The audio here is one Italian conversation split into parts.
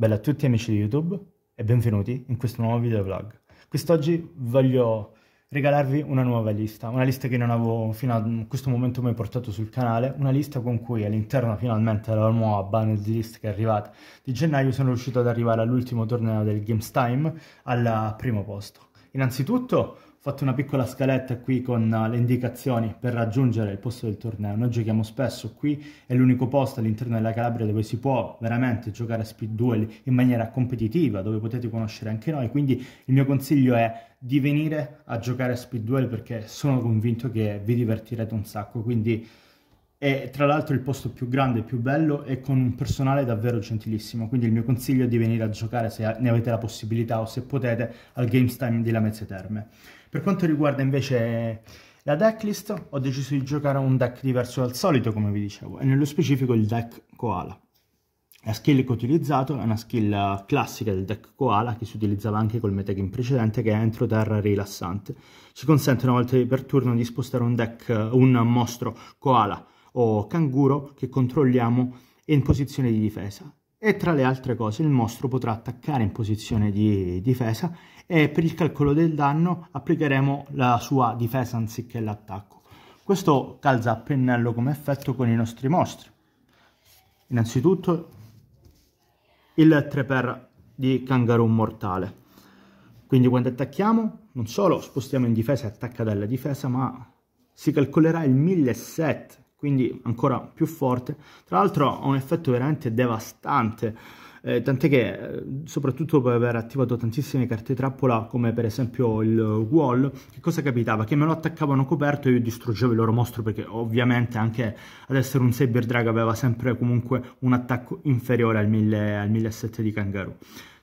Bella a tutti amici di YouTube e benvenuti in questo nuovo video vlog. Quest'oggi voglio regalarvi una nuova lista, una lista che non avevo fino a questo momento mai portato sul canale, una lista con cui all'interno finalmente della nuova banners di list che è arrivata di gennaio sono riuscito ad arrivare all'ultimo torneo del Games Time al primo posto. Innanzitutto fatto una piccola scaletta qui con eh, le indicazioni per raggiungere il posto del torneo. Noi giochiamo spesso qui, è l'unico posto all'interno della Calabria dove si può veramente giocare a speed duel in maniera competitiva, dove potete conoscere anche noi, quindi il mio consiglio è di venire a giocare a speed duel perché sono convinto che vi divertirete un sacco, quindi e tra l'altro il posto più grande e più bello e con un personale davvero gentilissimo, quindi il mio consiglio è di venire a giocare se ne avete la possibilità o se potete al Games Time di Lamezze Terme. Per quanto riguarda invece la decklist, ho deciso di giocare un deck diverso dal solito come vi dicevo, e nello specifico il deck Koala. La skill che ho utilizzato è una skill classica del deck Koala che si utilizzava anche col metagame precedente che è Entro Terra Rilassante. Ci consente una volta per turno di spostare un, deck, un mostro Koala o canguro che controlliamo in posizione di difesa e tra le altre cose il mostro potrà attaccare in posizione di difesa e per il calcolo del danno applicheremo la sua difesa anziché l'attacco. Questo calza a pennello come effetto con i nostri mostri. Innanzitutto il 3 per di Kangaroo Mortale. Quindi quando attacchiamo non solo spostiamo in difesa e attacca dalla difesa ma si calcolerà il 1007 quindi ancora più forte. Tra l'altro ha un effetto veramente devastante, eh, tant'è che eh, soprattutto per aver attivato tantissime carte trappola come per esempio il wall, che cosa capitava? Che me lo attaccavano coperto e io distruggevo il loro mostro perché ovviamente anche ad essere un Saber Drag aveva sempre comunque un attacco inferiore al 1700 di Kangaroo.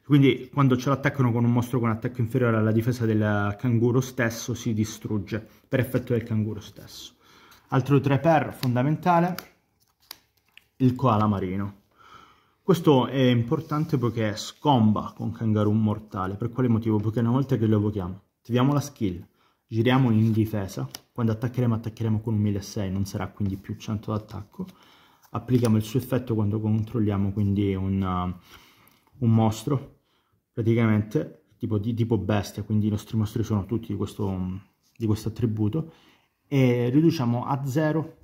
Quindi quando ce l'attaccano con un mostro con attacco inferiore alla difesa del canguro stesso si distrugge per effetto del canguro stesso. Altro 3 per fondamentale, il koala marino. Questo è importante poiché scomba con Kangaroo mortale. Per quale motivo? Perché una volta che lo evochiamo, attiviamo la skill, giriamo in difesa, quando attaccheremo attaccheremo con un 1006, non sarà quindi più 100 d'attacco, applichiamo il suo effetto quando controlliamo quindi un, uh, un mostro, praticamente tipo, di tipo bestia, quindi i nostri mostri sono tutti di questo, di questo attributo, e riduciamo a 0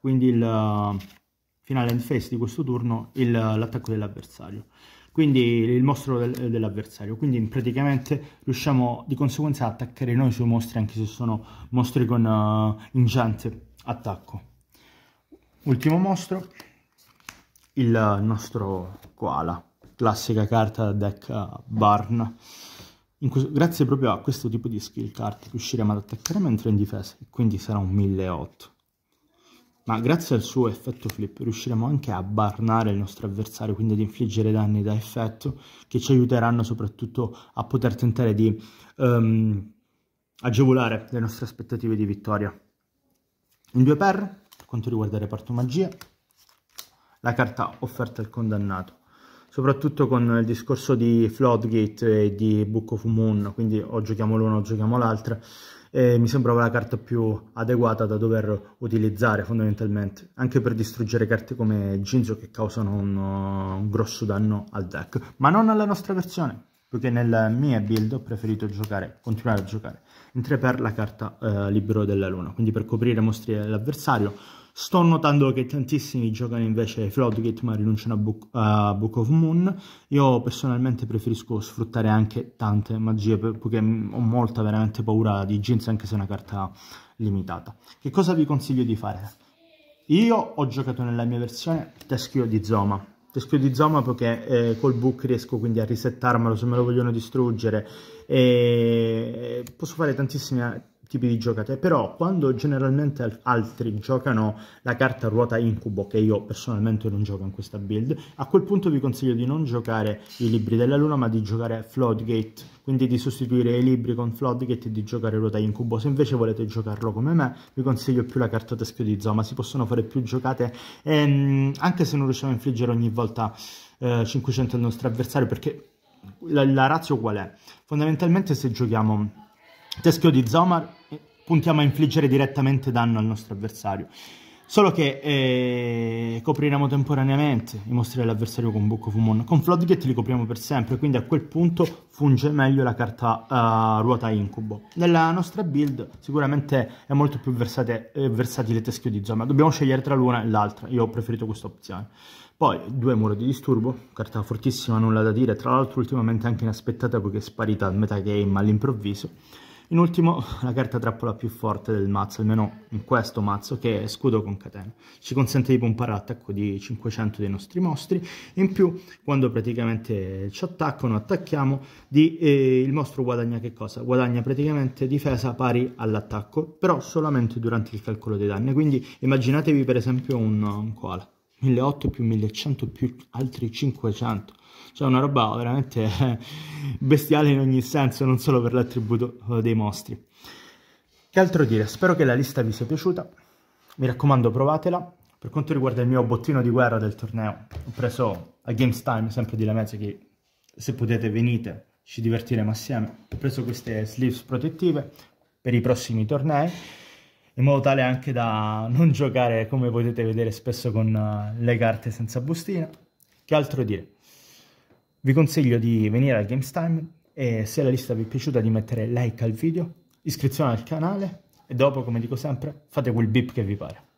quindi il eh, finale end phase di questo turno l'attacco dell'avversario quindi il mostro del, dell'avversario quindi praticamente riusciamo di conseguenza a attaccare noi sui mostri anche se sono mostri con uh, ingente attacco ultimo mostro il nostro koala classica carta deck uh, barn grazie proprio a questo tipo di skill card riusciremo ad attaccare mentre in difesa e quindi sarà un 1008 ma grazie al suo effetto flip riusciremo anche a barnare il nostro avversario quindi ad infliggere danni da effetto che ci aiuteranno soprattutto a poter tentare di um, agevolare le nostre aspettative di vittoria in due per per quanto riguarda il reparto magie la carta offerta al condannato soprattutto con il discorso di Floodgate e di Book of Moon, quindi o giochiamo l'una o giochiamo l'altra, eh, mi sembrava la carta più adeguata da dover utilizzare fondamentalmente, anche per distruggere carte come Ginzo che causano un, un grosso danno al deck, ma non alla nostra versione, poiché nella mia build ho preferito giocare, continuare a giocare, mentre per la carta eh, Libero della Luna, quindi per coprire mostri dell'avversario Sto notando che tantissimi giocano invece Floodgate ma rinunciano a Book, a Book, of Moon. Io personalmente preferisco sfruttare anche tante magie perché ho molta veramente paura di Jinx anche se è una carta limitata. Che cosa vi consiglio di fare? Io ho giocato nella mia versione Teschio di Zoma. Teschio di Zoma perché eh, col book riesco quindi a risettarmelo se me lo vogliono distruggere e posso fare tantissime tipi di giocatore, però quando generalmente altri giocano la carta ruota incubo, che io personalmente non gioco in questa build, a quel punto vi consiglio di non giocare i libri della luna, ma di giocare Floodgate, quindi di sostituire i libri con Floodgate e di giocare ruota incubo. Se invece volete giocarlo come me, vi consiglio più la carta teschio di Zoma, si possono fare più giocate, ehm, anche se non riusciamo a infliggere ogni volta eh, 500 al nostro avversario, perché la, la razio qual è? Fondamentalmente se giochiamo Teschio di Zomar, eh, puntiamo a infliggere direttamente danno al nostro avversario. Solo che eh, copriremo temporaneamente i mostri dell'avversario con Book of Moon. Con Floodgate li copriamo per sempre, quindi a quel punto funge meglio la carta uh, ruota incubo. Nella nostra build sicuramente è molto più versate, eh, versatile teschio di zona. Dobbiamo scegliere tra l'una e l'altra, io ho preferito questa opzione. Poi due muro di disturbo, carta fortissima, nulla da dire, tra l'altro ultimamente anche inaspettata poiché è sparita al metagame all'improvviso. In ultimo, la carta trappola più forte del mazzo, almeno in questo mazzo, che è Scudo con Catena. Ci consente di pompare l'attacco di 500 dei nostri mostri. In più, quando praticamente ci attaccano, attacchiamo, di, eh, il mostro guadagna che cosa? Guadagna praticamente difesa pari all'attacco, però solamente durante il calcolo dei danni. Quindi immaginatevi per esempio un, un koala. 1800 più 1100 più altri 500 cioè una roba veramente bestiale in ogni senso non solo per l'attributo dei mostri che altro dire spero che la lista vi sia piaciuta mi raccomando provatela per quanto riguarda il mio bottino di guerra del torneo ho preso a Games Time sempre di Lamezia che se potete venite ci divertiremo assieme ho preso queste sleeves protettive per i prossimi tornei in modo tale anche da non giocare come potete vedere spesso con eh, le carte senza bustina. Che altro dire? Vi consiglio di venire al Games Time e se la lista vi è piaciuta di mettere like al video, iscrizione al canale e dopo, come dico sempre, fate quel beep che vi pare.